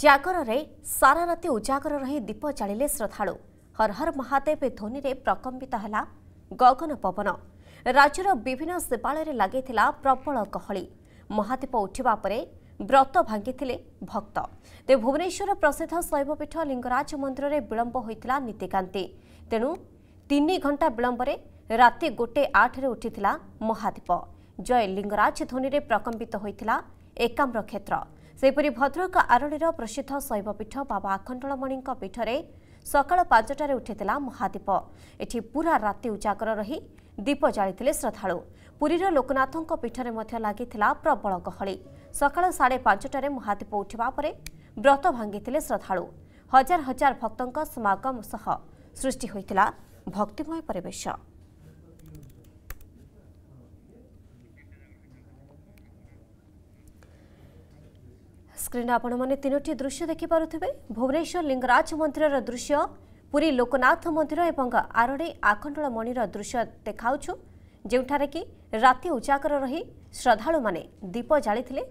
ଜାଗରରେ ସାରାରାତି ଉଜାଗର ରହି ଦୀପ ଚାଳିଲେ ଶ୍ରଦ୍ଧାଳୁ ହର ହର ମହାଦେବ ଧ୍ୱନିରେ ପ୍ରକମ୍ପିତ ହେଲା ଗଗନ ପବନ ରାଜ୍ୟର ବିଭିନ୍ନ ଶିବାଳୟରେ ଲାଗିଥିଲା ପ୍ରବଳ ଗହଳି ମହାଦୀପ ଉଠିବା ପରେ ବ୍ରତ ଭାଙ୍ଗିଥିଲେ ଭକ୍ତ ତେବେ ଭୁବନେଶ୍ୱର ପ୍ରସିଦ୍ଧ ଶୈବପୀଠ ଲିଙ୍ଗରାଜ ମନ୍ଦିରରେ ବିଳମ୍ବ ହୋଇଥିଲା ନୀତିକାନ୍ତି ତେଣୁ ତିନି ଘଣ୍ଟା ବିଳମ୍ବରେ ରାତି ଗୋଟେ ଆଠରେ ଉଠିଥିଲା ମହାଦୀପ ଜୟ ଲିଙ୍ଗରାଜ ଧ୍ୱନିରେ ପ୍ରକମ୍ପିତ ହୋଇଥିଲା ଏକାମ୍ର କ୍ଷେତ୍ର ସେହିପରି ଭଦ୍ରକ ଆରଣୀର ପ୍ରସିଦ୍ଧ ଶୈବପୀଠ ବାବା ଆଖଣ୍ଡଳମଣିଙ୍କ ପୀଠରେ ସକାଳ ପାଞ୍ଚଟାରେ ଉଠିଥିଲା ମହାଦୀପ ଏଠି ପୁରା ରାତି ଉଜାଗର ରହି ଦୀପ ଜାଳିଥିଲେ ଶ୍ରଦ୍ଧାଳୁ ପୁରୀର ଲୋକନାଥଙ୍କ ପୀଠରେ ମଧ୍ୟ ଲାଗିଥିଲା ପ୍ରବଳ ଗହଳି ସକାଳ ସାଢ଼େ ପାଞ୍ଚଟାରେ ମହାଦୀପ ଉଠିବା ପରେ ବ୍ରତ ଭାଙ୍ଗିଥିଲେ ଶ୍ରଦ୍ଧାଳୁ ହଜାର ହଜାର ଭକ୍ତଙ୍କ ସମାଗମ ସହ ସୃଷ୍ଟି ହୋଇଥିଲା ଭକ୍ତିମୟ ପରିବେଶ ସ୍କ୍ରିନ୍ ଆପଣମାନେ ତିନୋଟି ଦୃଶ୍ୟ ଦେଖିପାରୁଥିବେ ଭୁବନେଶ୍ୱର ଲିଙ୍ଗରାଜ ମନ୍ଦିରର ଦୃଶ୍ୟ ପୁରୀ ଲୋକନାଥ ମନ୍ଦିର ଏବଂ ଆରଡ଼େଇ ଆଖଣ୍ଡଳମଣିର ଦୃଶ୍ୟ ଦେଖାଉଛୁ ଯେଉଁଠାରେ କି ରାତି ଉଜାଗର ରହି ଶ୍ରଦ୍ଧାଳୁମାନେ ଦୀପ ଜାଳିଥିଲେ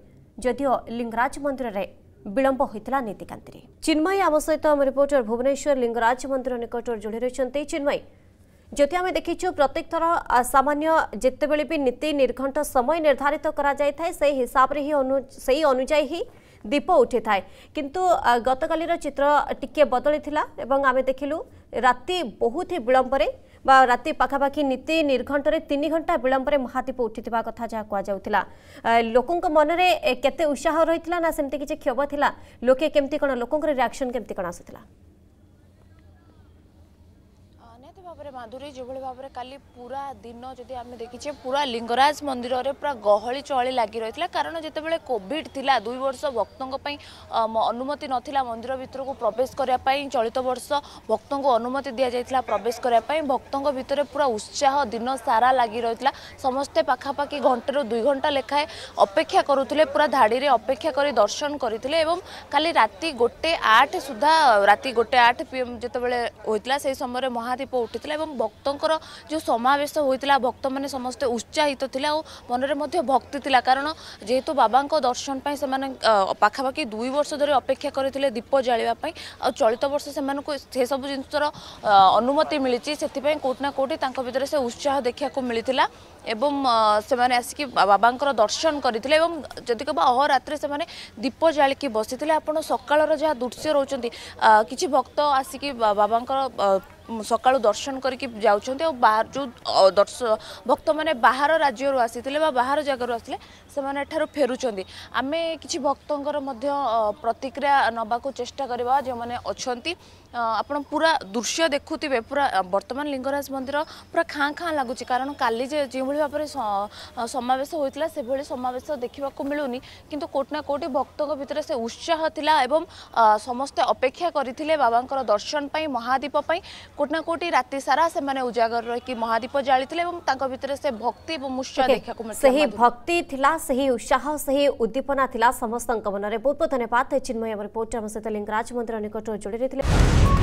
ଯଦିଓ ଲିଙ୍ଗରାଜ ମନ୍ଦିରରେ ବିଳମ୍ବ ହୋଇଥିଲା ନୀତିକାନ୍ତିରେ ଚିନ୍ମୟୀ ଆମ ସହିତ ଆମ ରିପୋର୍ଟର ଭୁବନେଶ୍ୱର ଲିଙ୍ଗରାଜ ମନ୍ଦିର ନିକଟରୁ ଯୋଡ଼ି ରହିଛନ୍ତି ଚିନ୍ମୟୀ ଯଦି ଆମେ ଦେଖିଛୁ ପ୍ରତ୍ୟେକ ଥର ସାମାନ୍ୟ ଯେତେବେଳେ ବି ନୀତି ନିର୍ଘଣ୍ଟ ସମୟ ନିର୍ଦ୍ଧାରିତ କରାଯାଇଥାଏ ସେହି ହିସାବରେ ହିଁ ସେଇ ଅନୁଯାୟୀ ହିଁ ଦୀପ ଉଠିଥାଏ କିନ୍ତୁ ଗତକାଲିର ଚିତ୍ର ଟିକେ ବଦଳିଥିଲା ଏବଂ ଆମେ ଦେଖିଲୁ ରାତି ବହୁତ ହି ବିଳମ୍ବରେ বা রাতে পাখাপাখি নীতি নির্ঘণ্টরে তিন ঘণ্টা বিলম্বরে মহাদীপ উঠিথিবা কথা যা কুযাউলা লোকঙ্ মনরে কেতে উৎসাহ রয়েছে না সেমতি কিছু ক্ষোভ লা লোকে কেমতি কোণ লোকঙ্কর রিয়াকশন কেমতি কোণ আসুলা মাধুরী যেভাবে ভাবে কালি পুরা দিন যদি আমি দেখিছে পুরা লিঙ্গরাজ মন্দিরের পুরা গহলি চহলি লাগি রয়েছে কারণ যেতবে কোভিড লা দুই বর্ষ ভক্ত অনুমতি নথিলা মন্দির ভিতরক প্রবেশ করা চলিত বর্ষ ভক্ত অনুমতি দিয়া যাই প্রবেশ করা ভক্ত ভিতরে পুরা উৎসাহ দিন সারা লাগি রয়েছে সমস্তে পাখাপাখি ঘণ্টার দুই ঘণ্টা লেখায় অপেক্ষা করুলে পুরা ধাড়ি অপেক্ষা করে দর্শন করে এবং কালি রাতে গোটে আট সুদ্ধা রাতে গোটে আট পিএম যেতবে হয়েছিল সেই সময় মহাদীপ উঠিছিল এবং এবং ভক্তঙ্কর যে সমাবেশ হয়েছিল ভক্ত মানে সমস্তে উৎসাহিত লা ও মনের মধ্যে ভক্তি লা কারণ যেহেতু বাবাঙ্ক দর্শন পাই সে পাখাপাখি দুই বর্ষ ধরে অপেক্ষা করে দীপ জাঁয়া চলিত বর্ষ সে সেসব জিনিসর অনুমতি মিছে সেপাই কোটি না কোটি তাঁর ভিতরে সে উৎসাহ দেখা মিলে এবং সেমানে আসিকি বাবাঙ্কর দর্শন করে এবং যদি কেব অহরাত্রে সেমানে দীপ জালিকি বসিলে আপনার সকালর যা দৃশ্য রয়েছেন কিছু ভক্ত আসিকি বাবাঙ্কর ସକାଳୁ ଦର୍ଶନ କରିକି ଯାଉଛନ୍ତି ଆଉ ଯେଉଁ ଦର୍ଶ ଭକ୍ତମାନେ ବାହାର ରାଜ୍ୟରୁ ଆସିଥିଲେ ବା ବାହାର ଜାଗାରୁ ଆସିଲେ ସେମାନେ ଏଠାରୁ ଫେରୁଛନ୍ତି ଆମେ କିଛି ଭକ୍ତଙ୍କର ମଧ୍ୟ ପ୍ରତିକ୍ରିୟା ନେବାକୁ ଚେଷ୍ଟା କରିବା ଯେଉଁମାନେ ଅଛନ୍ତି ଆପଣ ପୁରା ଦୃଶ୍ୟ ଦେଖୁଥିବେ ପୁରା ବର୍ତ୍ତମାନ ଲିଙ୍ଗରାଜ ମନ୍ଦିର ପୁରା ଖାଁ ଖାଁ ଲାଗୁଛି କାରଣ କାଲି ଯେ ଯେଉଁଭଳି যেভাবে ভাবে সমাবেশ হয়েছিল সেভাবে সমাবেশ দেখা মিলুনি কিন্তু কোটি না কোটি ভক্ত ভিতরে সে উৎসাহ লা এবং সমস্তে অপেক্ষা করে বাবাঙ্কর দর্শন পাই মহাদীপ পাই কোটি না কোটি রাতে সারা সে উজাগর রকি মহাদীপ জালি এবং তাঁর ভিতরে সে ভক্তি এবং উৎসাহ দেখা সেই ভক্তি লা সেই উৎসাহ সেই উদ্দীপনা লা সমস্ত মনরে বহুত বহুত ধন্যবাদ চিন্ময় আমার রিপোর্টর আমার সহ লিঙ্গরাজ মন্দির নিকট যোড়ি